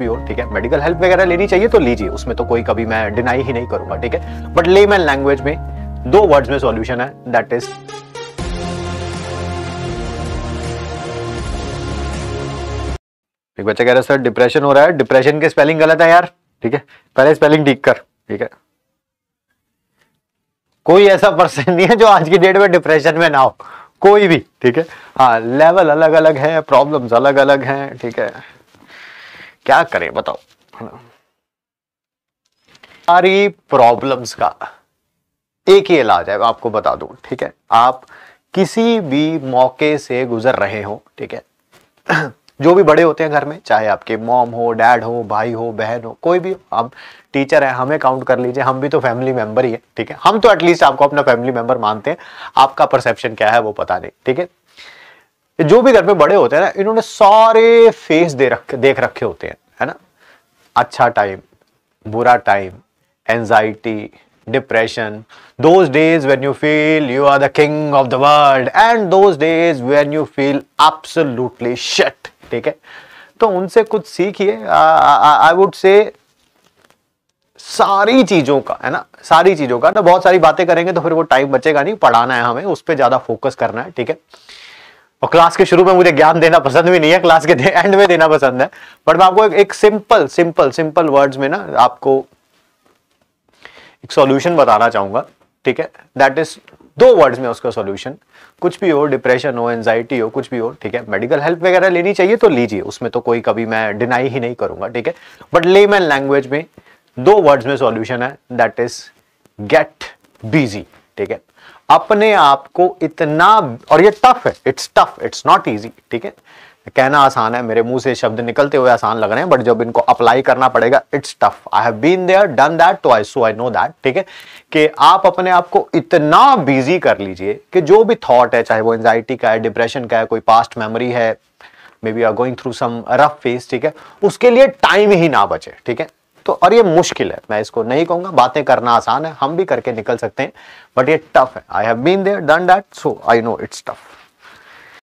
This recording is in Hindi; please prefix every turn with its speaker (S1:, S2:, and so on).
S1: प्योर ठीक है मेडिकल हेल्प वगैरह लेनी चाहिए तो लीजिए उसमें तो कोई कभी मैं डिनाई ही नहीं करूंगा ठीक है बट लेमैन लैंग्वेज में दो वर्ड्स में सॉल्यूशन है दैट इज एक बच्चा कह रहा है सर डिप्रेशन हो रहा है डिप्रेशन के स्पेलिंग गलत है यार ठीक है पहले स्पेलिंग ठीक कर ठीक है कोई ऐसा पर्सन नहीं है जो आज की डेट में डिप्रेशन में ना हो कोई भी ठीक है हाँ लेवल अलग अलग है प्रॉब्लम्स अलग अलग हैं ठीक है थीके? क्या करें बताओ सारी प्रॉब्लम्स का एक ही इलाज है आपको बता दूं ठीक है आप किसी भी मौके से गुजर रहे हो ठीक है जो भी बड़े होते हैं घर में चाहे आपके मॉम हो डैड हो भाई हो बहन हो कोई भी हो आप टीचर है हमें काउंट कर लीजिए हम भी तो फैमिली मेंबर ही है ठीक है हम तो एटलीस्ट आपको अपना फैमिली मेंबर मानते हैं आपका परसेप्शन क्या है वो पता नहीं ठीक है जो भी घर में बड़े होते हैं ना इन्होंने सारे फेस दे रख देख रखे होते हैं है ना अच्छा टाइम बुरा time anxiety depression those days when you feel you are the king of the world and those days when you feel absolutely shit ठीक है तो उनसे कुछ सीखिए आई वुड से सारी चीज़ों का है ना सारी चीज़ों का ना बहुत सारी बातें करेंगे तो फिर वो टाइम बचेगा नहीं पढ़ाना है हमें उस पर ज़्यादा फोकस करना है ठीक है और क्लास के शुरू में मुझे ज्ञान देना पसंद भी नहीं है क्लास के एंड में देना पसंद है बट मैं आपको एक, सिंपल सिंपल सिंपल वर्ड्स में ना आपको एक सॉल्यूशन बताना चाहूंगा ठीक है दैट इज दो वर्ड्स में उसका सॉल्यूशन कुछ भी हो डिप्रेशन हो एनजाइटी हो कुछ भी हो ठीक है मेडिकल हेल्प वगैरह लेनी चाहिए तो लीजिए उसमें तो कोई कभी मैं डिनाई ही नहीं करूंगा ठीक है बट लेमैन लैंग्वेज में दो वर्ड्स में सॉल्यूशन है दैट इज गेट बिजी ठीक है अपने आप को इतना और ये टफ है it's tough it's not easy ठीक है कहना आसान है मेरे मुंह से शब्द निकलते हुए आसान लग रहे हैं बट जब इनको अप्लाई करना पड़ेगा it's tough I have been there done that तो I so I know that ठीक है कि आप अपने आप को इतना बिजी कर लीजिए कि जो भी थॉट है चाहे वो एंजाइटी का है डिप्रेशन का है कोई पास्ट मेमोरी है may be are going through some rough phase ठीक है उसके लिए टाइम ही ना बचे ठीक है तो और ये मुश्किल है मैं इसको नहीं कहूंगा बातें करना आसान है हम भी करके निकल सकते हैं बट ये टफ है I have been there done that so I know it's tough